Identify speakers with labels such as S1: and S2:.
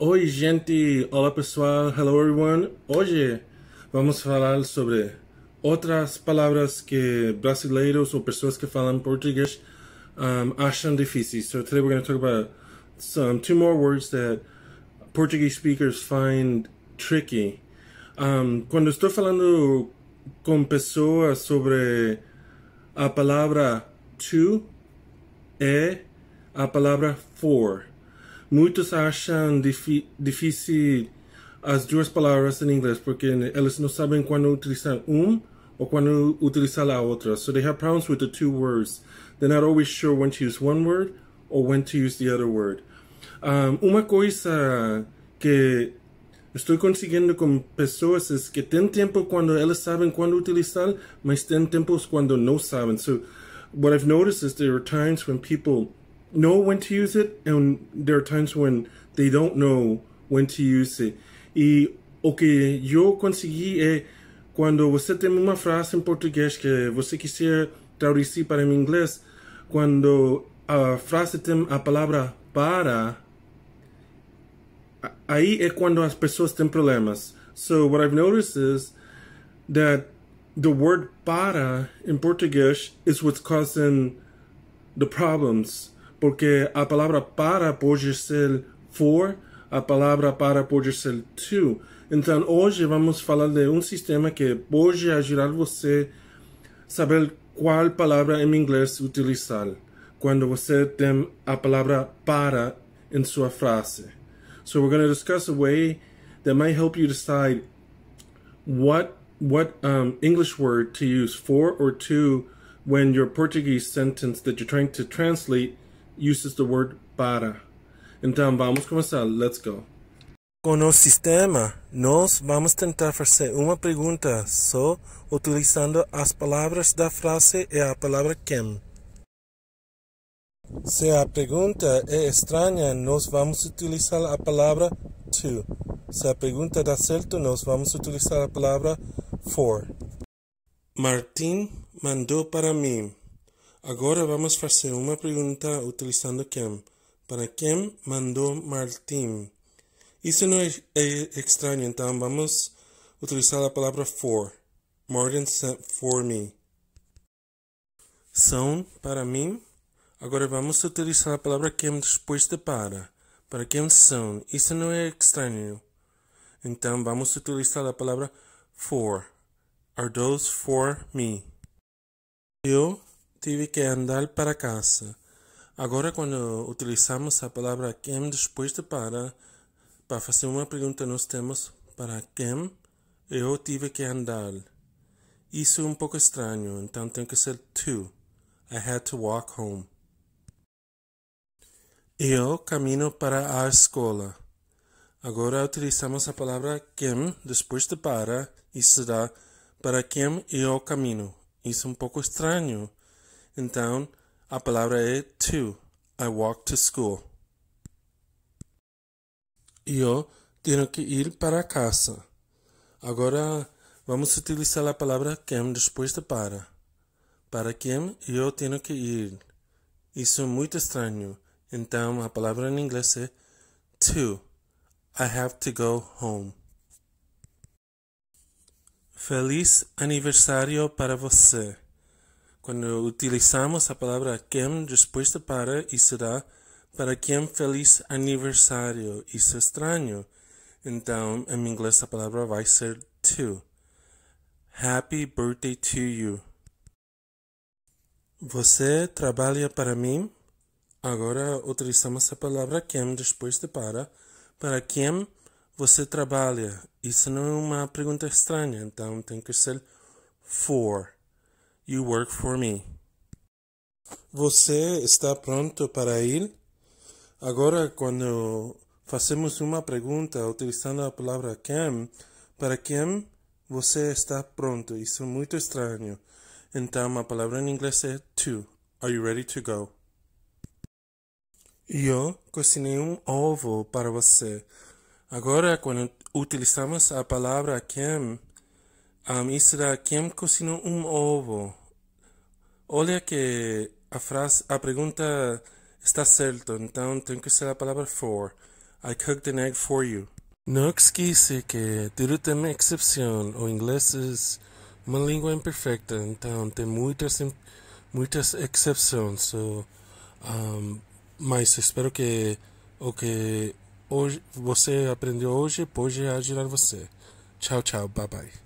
S1: Oi, gente! Olá, pessoal! Hello, everyone! Hoje vamos falar sobre outras palavras que brasileiros ou pessoas que falam português um, acham difíceis. So today we're going to talk about some two more words that Portuguese speakers find tricky. Um, quando estou falando com pessoas sobre a palavra to e é a palavra for Muitos acham difícil as duas palavras em inglês porque eles não sabem quando utilizar um ou quando utilizar a outra. So they have problems with the two words. They're not always sure when to use one word or when to use the other word. Um, uma coisa que estou conseguindo com pessoas é que tem tempo quando elas sabem quando utilizar, mas tem tempos quando não sabem. So what I've noticed is there are times when people know when to use it, and there are times when they don't know when to use it. E o que eu consegui é quando você tem uma frase em português que você quiser traduzir para o inglês, quando a frase tem a palavra para, aí é quando as pessoas têm problemas. So what I've noticed is that the word para in Portuguese is what's causing the problems porque a palavra para pode ser for, a palavra para pode ser to. Então, hoje vamos falar de um sistema que pode ajudar você a saber qual palavra em inglês utilizar quando você tem a palavra para em sua frase. So we're going to discuss a way that might help you decide what what um, English word to use for or to when your Portuguese sentence that you're trying to translate uses the word para. Então vamos começar. Let's go. Com o sistema, nós vamos tentar fazer uma pergunta só utilizando as palavras da frase e a palavra quem. Se a pergunta é estranha, nós vamos utilizar a palavra to. Se a pergunta dá certo, nós vamos utilizar a palavra for. Martim mandou para mim. Agora vamos fazer uma pergunta utilizando quem. Para quem mandou Martim? Isso não é, é estranho, então vamos utilizar a palavra for. Martin sent for me. São para mim. Agora vamos utilizar a palavra quem depois de para. Para quem são? Isso não é estranho. Então vamos utilizar a palavra for. Are those for me? Eu tive que andar para casa. Agora, quando utilizamos a palavra quem depois de para, para fazer uma pergunta, nós temos para quem eu tive que andar. Isso é um pouco estranho, então tem que ser to. I had to walk home. Eu caminho para a escola. Agora utilizamos a palavra quem depois de para e será para quem eu caminho. Isso é um pouco estranho. Então, a palavra é to. I walk to school. Eu tenho que ir para casa. Agora vamos utilizar a palavra quem depois de para. Para quem eu tenho que ir. Isso é muito estranho. Então a palavra em inglês é to. I have to go home. Feliz aniversário para você. Quando utilizamos a palavra quem disposta para e será para quem feliz aniversário, isso é estranho. Então, em inglês a palavra vai ser to. Happy birthday to you. Você trabalha para mim? Agora utilizamos a palavra quem depois de para. Para quem você trabalha? Isso não é uma pergunta estranha, então tem que ser for. You work for me. Você está pronto para ir? Agora, quando fazemos uma pergunta utilizando a palavra quem, para quem você está pronto? Isso é muito estranho. Então, a palavra em inglês é to. Are you ready to go? Eu cozinhei um ovo para você. Agora, quando utilizamos a palavra quem, um, isso da quem cozinhou um ovo. Olha que a frase, a pergunta está certa, então tem que ser a palavra for. I cooked an egg for you. Não esqueça que tudo tem é uma exceção. O inglês é uma língua imperfeita, então tem muitas, muitas exceções. So, um, mas espero que o que hoje, você aprendeu hoje pode ajudar você. Tchau, tchau. Bye, bye.